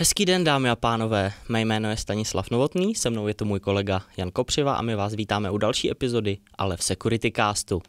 Hezký den, dámy a pánové. Mé jméno je Stanislav Novotný, se mnou je tu můj kolega Jan Kopřiva a my vás vítáme u další epizody, ale v Security Castu.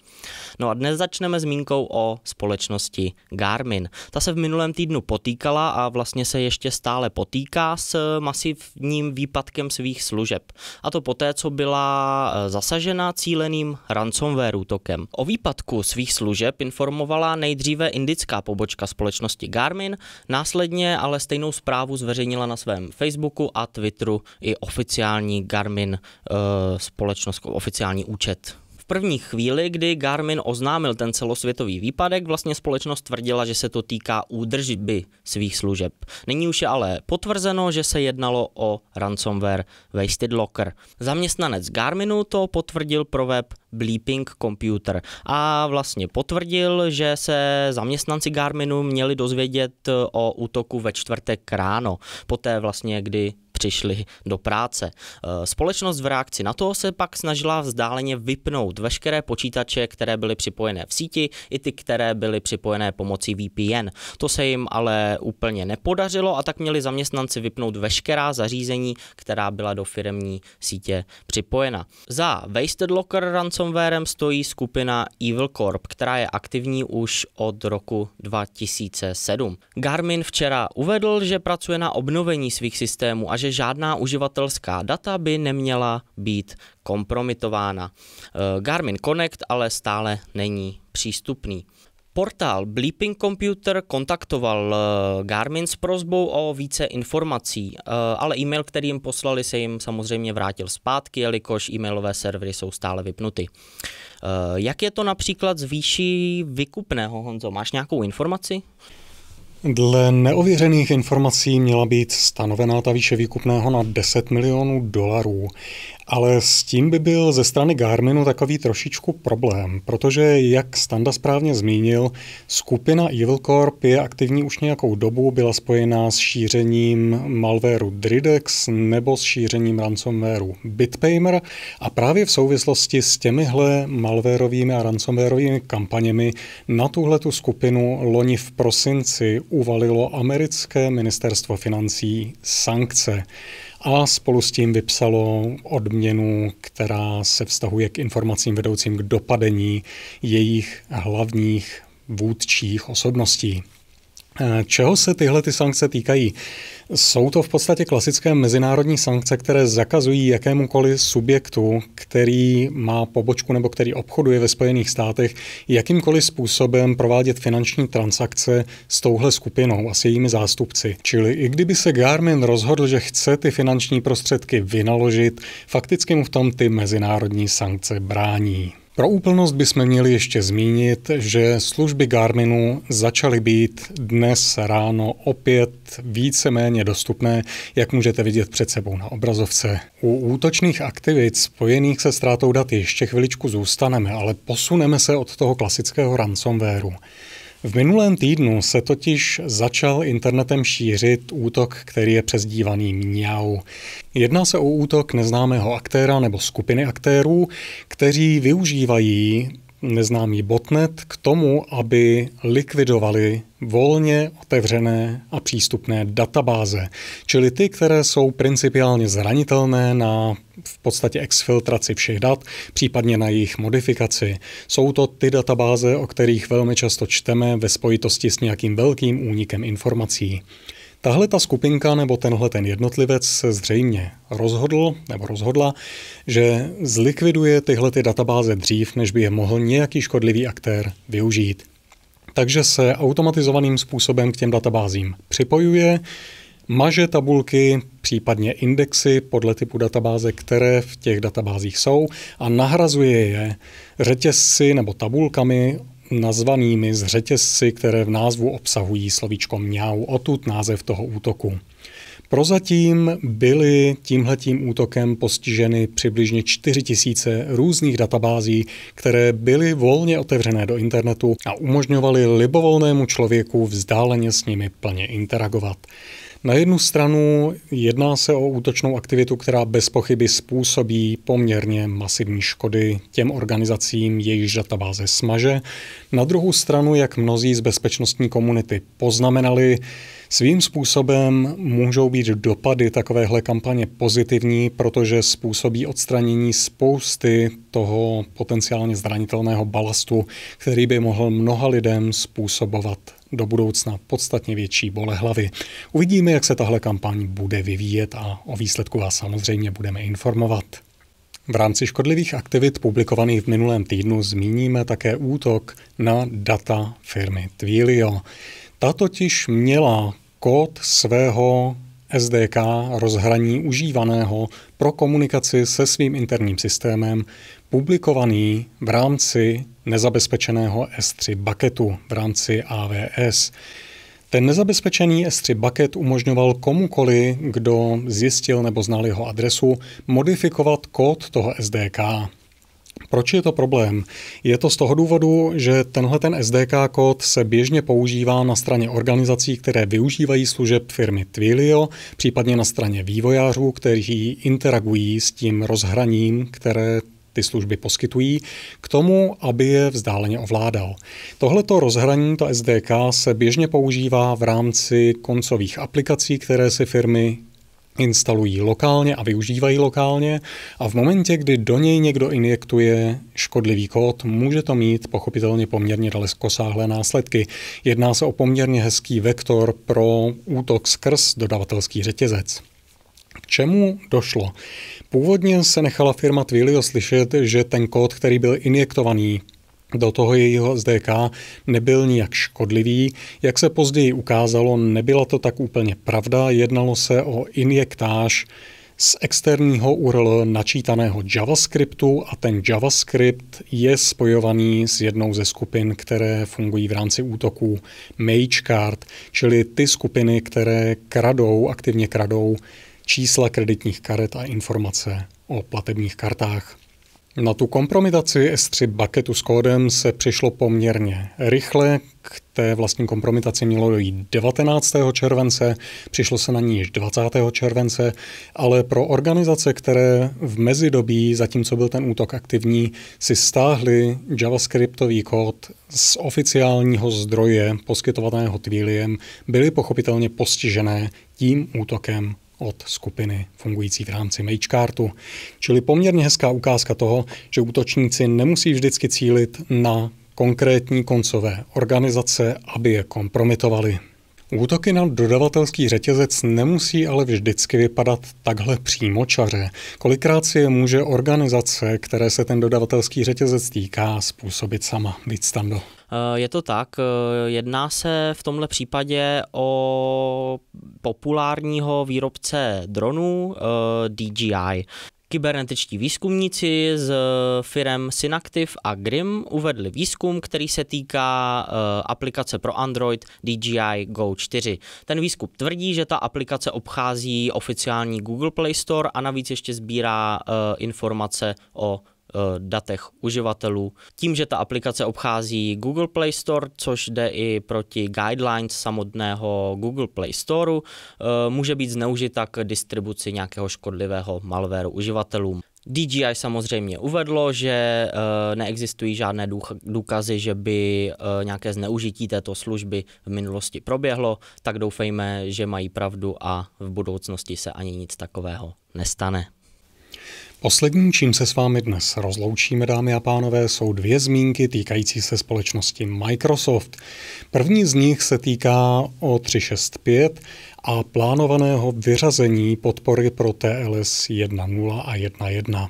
No a dnes začneme zmínkou o společnosti Garmin. Ta se v minulém týdnu potýkala a vlastně se ještě stále potýká s eh, masivním výpadkem svých služeb. A to poté, co byla eh, zasažena cíleným ransomware útokem. O výpadku svých služeb informovala nejdříve indická pobočka společnosti Garmin, následně ale stejnou zprávu zveřejnila na svém Facebooku a Twitteru i oficiální Garmin eh, společnost, oficiální účet první chvíli, kdy Garmin oznámil ten celosvětový výpadek, vlastně společnost tvrdila, že se to týká údržby svých služeb. Není už je ale potvrzeno, že se jednalo o ransomware Wasted Locker. Zaměstnanec Garminu to potvrdil pro web Bleeping Computer a vlastně potvrdil, že se zaměstnanci Garminu měli dozvědět o útoku ve čtvrtek ráno, poté vlastně, kdy přišli do práce. Eh, společnost v reakci na to se pak snažila vzdáleně vypnout veškeré počítače, které byly připojené v síti, i ty, které byly připojené pomocí VPN. To se jim ale úplně nepodařilo a tak měli zaměstnanci vypnout veškerá zařízení, která byla do firmní sítě připojena. Za Wasted Locker ransomwarem stojí skupina Evil Corp, která je aktivní už od roku 2007. Garmin včera uvedl, že pracuje na obnovení svých systémů a že že žádná uživatelská data by neměla být kompromitována. Eh, Garmin Connect ale stále není přístupný. Portál Bleeping Computer kontaktoval eh, Garmin s prozbou o více informací, eh, ale e-mail, který jim poslali, se jim samozřejmě vrátil zpátky, jelikož e-mailové servery jsou stále vypnuty. Jak je to například z výší vykupného, Honzo? Máš nějakou informaci? Dle neověřených informací měla být stanovená ta výše výkupného na 10 milionů dolarů. Ale s tím by byl ze strany Garminu takový trošičku problém, protože, jak Standa správně zmínil, skupina Evil Corp je aktivní už nějakou dobu, byla spojená s šířením malwareu Dridex nebo s šířením ransomwareu Bitpaymer a právě v souvislosti s těmihle malwareovými a ransomwareovými kampaněmi na tuhle tu skupinu loni v prosinci uvalilo americké ministerstvo financí sankce a spolu s tím vypsalo odměnu, která se vztahuje k informacím vedoucím k dopadení jejich hlavních vůdčích osobností. Eh, čeho se tyhle ty sankce týkají? Jsou to v podstatě klasické mezinárodní sankce, které zakazují jakémukoliv subjektu, který má pobočku nebo který obchoduje ve Spojených státech, jakýmkoliv způsobem provádět finanční transakce s touhle skupinou a s jejími zástupci. Čili i kdyby se Garmin rozhodl, že chce ty finanční prostředky vynaložit, fakticky mu v tom ty mezinárodní sankce brání. Pro úplnost bychom měli ještě zmínit, že služby Garminu začaly být dnes ráno opět víceméně dostupné, jak můžete vidět před sebou na obrazovce. U útočných aktivit spojených se ztrátou dat ještě chviličku zůstaneme, ale posuneme se od toho klasického ransomwareu. V minulém týdnu se totiž začal internetem šířit útok, který je přezdívaný Mňau. Jedná se o útok neznámého aktéra nebo skupiny aktérů, kteří využívají neznámý botnet k tomu, aby likvidovali volně otevřené a přístupné databáze, čili ty, které jsou principiálně zranitelné na v podstatě exfiltraci všech dat, případně na jejich modifikaci. Jsou to ty databáze, o kterých velmi často čteme ve spojitosti s nějakým velkým únikem informací. Tahle ta skupinka nebo tenhle ten jednotlivec se zřejmě rozhodl nebo rozhodla, že zlikviduje tyhle ty databáze dřív, než by je mohl nějaký škodlivý aktér využít. Takže se automatizovaným způsobem k těm databázím připojuje, maže tabulky, případně indexy podle typu databáze, které v těch databázích jsou a nahrazuje je řetězci nebo tabulkami nazvanými z řetězci, které v názvu obsahují slovíčko mňau, otud název toho útoku. Prozatím byly tímhletím útokem postiženy přibližně 4 000 různých databází, které byly volně otevřené do internetu a umožňovaly libovolnému člověku vzdáleně s nimi plně interagovat. Na jednu stranu jedná se o útočnou aktivitu, která bez pochyby způsobí poměrně masivní škody těm organizacím, jejichž databáze smaže. Na druhou stranu, jak mnozí z bezpečnostní komunity poznamenali, Svým způsobem můžou být dopady takovéhle kampaně pozitivní, protože způsobí odstranění spousty toho potenciálně zranitelného balastu, který by mohl mnoha lidem způsobovat do budoucna podstatně větší bolehlavy. Uvidíme, jak se tahle kampaň bude vyvíjet a o výsledku vás samozřejmě budeme informovat. V rámci škodlivých aktivit publikovaných v minulém týdnu zmíníme také útok na data firmy Twilio. Ta totiž měla kód svého SDK rozhraní užívaného pro komunikaci se svým interním systémem publikovaný v rámci nezabezpečeného S3 bucketu v rámci AVS. Ten nezabezpečený S3 bucket umožňoval komukoli, kdo zjistil nebo znal jeho adresu, modifikovat kód toho SDK. Proč je to problém? Je to z toho důvodu, že tenhle ten SDK kód se běžně používá na straně organizací, které využívají služeb firmy Twilio, případně na straně vývojářů, kteří interagují s tím rozhraním, které ty služby poskytují, k tomu, aby je vzdáleně ovládal. Tohleto rozhraní, to SDK, se běžně používá v rámci koncových aplikací, které si firmy instalují lokálně a využívají lokálně a v momentě, kdy do něj někdo injektuje škodlivý kód, může to mít pochopitelně poměrně dalekosáhlé následky. Jedná se o poměrně hezký vektor pro útok skrz dodavatelský řetězec. K čemu došlo? Původně se nechala firma Twilio slyšet, že ten kód, který byl injektovaný do toho jejího SDK nebyl nijak škodlivý. Jak se později ukázalo, nebyla to tak úplně pravda, jednalo se o injektáž z externího URL načítaného JavaScriptu a ten JavaScript je spojovaný s jednou ze skupin, které fungují v rámci útoků Magecard, čili ty skupiny, které kradou, aktivně kradou čísla kreditních karet a informace o platebních kartách. Na tu kompromitaci S3 bucketu s kódem se přišlo poměrně rychle. K té vlastní kompromitaci mělo dojít 19. července, přišlo se na ní již 20. července, ale pro organizace, které v mezidobí, zatímco byl ten útok aktivní, si stáhly javascriptový kód z oficiálního zdroje poskytovaného Twiliem, byly pochopitelně postižené tím útokem od skupiny fungující v rámci Magecartu. Čili poměrně hezká ukázka toho, že útočníci nemusí vždycky cílit na konkrétní koncové organizace, aby je kompromitovali. Útoky na dodavatelský řetězec nemusí ale vždycky vypadat takhle čaře. Kolikrát si je může organizace, které se ten dodavatelský řetězec týká, způsobit sama? Víc tam do. Eh, je to tak. Eh, jedná se v tomhle případě o populárního výrobce dronů eh, DJI. Kybernetičtí výzkumníci z eh, firem Synactive a Grim uvedli výzkum, který se týká eh, aplikace pro Android DJI Go 4. Ten výzkum tvrdí, že ta aplikace obchází oficiální Google Play Store a navíc ještě sbírá eh, informace o Eh, datech uživatelů. Tím, že ta aplikace obchází Google Play Store, což jde i proti guidelines samotného Google Play Store, eh, může být zneužita k distribuci nějakého škodlivého malwareu uživatelům. DJI samozřejmě uvedlo, že eh, neexistují žádné důkazy, že by nějaké zneužití této služby v minulosti proběhlo, tak doufejme, že mají pravdu a v budoucnosti se ani nic takového nestane. Poslední, čím se s vámi dnes rozloučíme, dámy a pánové, jsou dvě zmínky týkající se společnosti Microsoft. První z nich se týká o 365 a plánovaného vyřazení podpory pro TLS 1.0 a 1.1.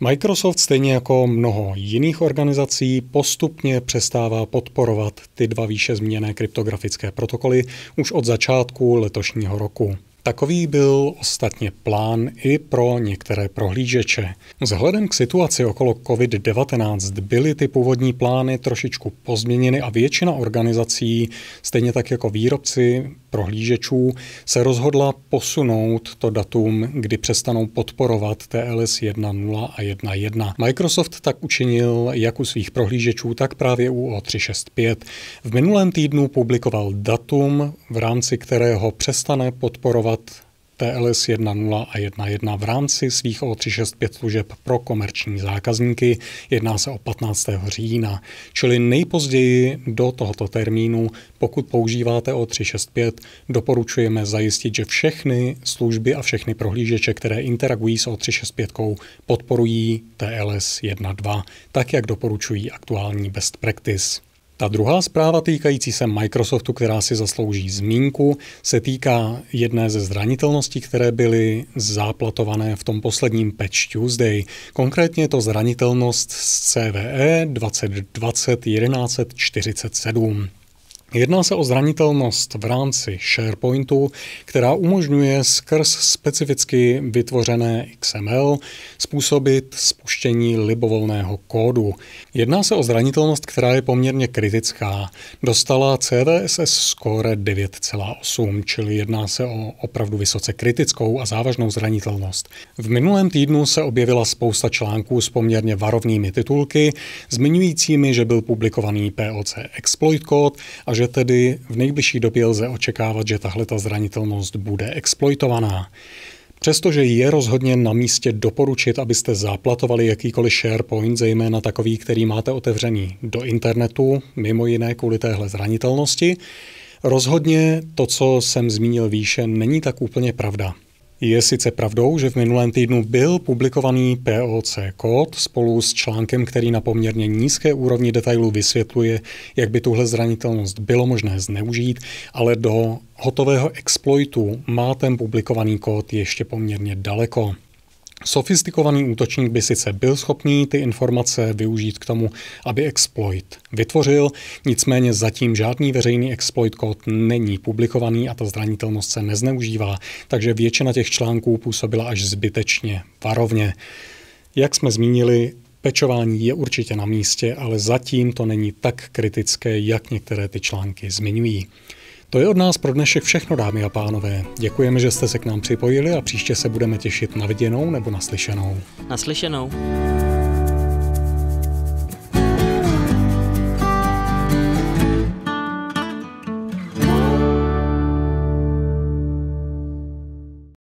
Microsoft, stejně jako mnoho jiných organizací, postupně přestává podporovat ty dva výše zmíněné kryptografické protokoly už od začátku letošního roku. Takový byl ostatně plán i pro některé prohlížeče. Vzhledem k situaci okolo COVID-19 byly ty původní plány trošičku pozměněny a většina organizací, stejně tak jako výrobci prohlížečů, se rozhodla posunout to datum, kdy přestanou podporovat TLS 1.0 a 1.1. Microsoft tak učinil jak u svých prohlížečů, tak právě u O365. V minulém týdnu publikoval datum, v rámci kterého přestane podporovat používat TLS 1.0 a 1.1 v rámci svých O365 služeb pro komerční zákazníky. Jedná se o 15. října, čili nejpozději do tohoto termínu, pokud používáte O365, doporučujeme zajistit, že všechny služby a všechny prohlížeče, které interagují s O365, podporují TLS 1.2, tak jak doporučují aktuální best practice. Ta druhá zpráva týkající se Microsoftu, která si zaslouží zmínku, se týká jedné ze zranitelností, které byly záplatované v tom posledním Patch Tuesday. Konkrétně je to zranitelnost z CVE 2020 1147. Jedná se o zranitelnost v rámci SharePointu, která umožňuje skrz specificky vytvořené XML způsobit spuštění libovolného kódu. Jedná se o zranitelnost, která je poměrně kritická. Dostala CVSS score 9,8, čili jedná se o opravdu vysoce kritickou a závažnou zranitelnost. V minulém týdnu se objevila spousta článků s poměrně varovnými titulky, zmiňujícími, že byl publikovaný POC exploit kód a že že tedy v nejbližší době lze očekávat, že tahle ta zranitelnost bude exploitovaná. Přestože je rozhodně na místě doporučit, abyste záplatovali jakýkoliv SharePoint, zejména takový, který máte otevřený do internetu, mimo jiné kvůli téhle zranitelnosti, rozhodně to, co jsem zmínil výše, není tak úplně pravda. Je sice pravdou, že v minulém týdnu byl publikovaný POC kód spolu s článkem, který na poměrně nízké úrovni detailu vysvětluje, jak by tuhle zranitelnost bylo možné zneužít, ale do hotového exploitu má ten publikovaný kód ještě poměrně daleko. Sofistikovaný útočník by sice byl schopný ty informace využít k tomu, aby exploit vytvořil, nicméně zatím žádný veřejný exploit kód není publikovaný a ta zranitelnost se nezneužívá, takže většina těch článků působila až zbytečně varovně. Jak jsme zmínili, pečování je určitě na místě, ale zatím to není tak kritické, jak některé ty články zmiňují. To je od nás pro dnešek všechno, dámy a pánové. Děkujeme, že jste se k nám připojili a příště se budeme těšit na viděnou nebo naslyšenou. Naslyšenou.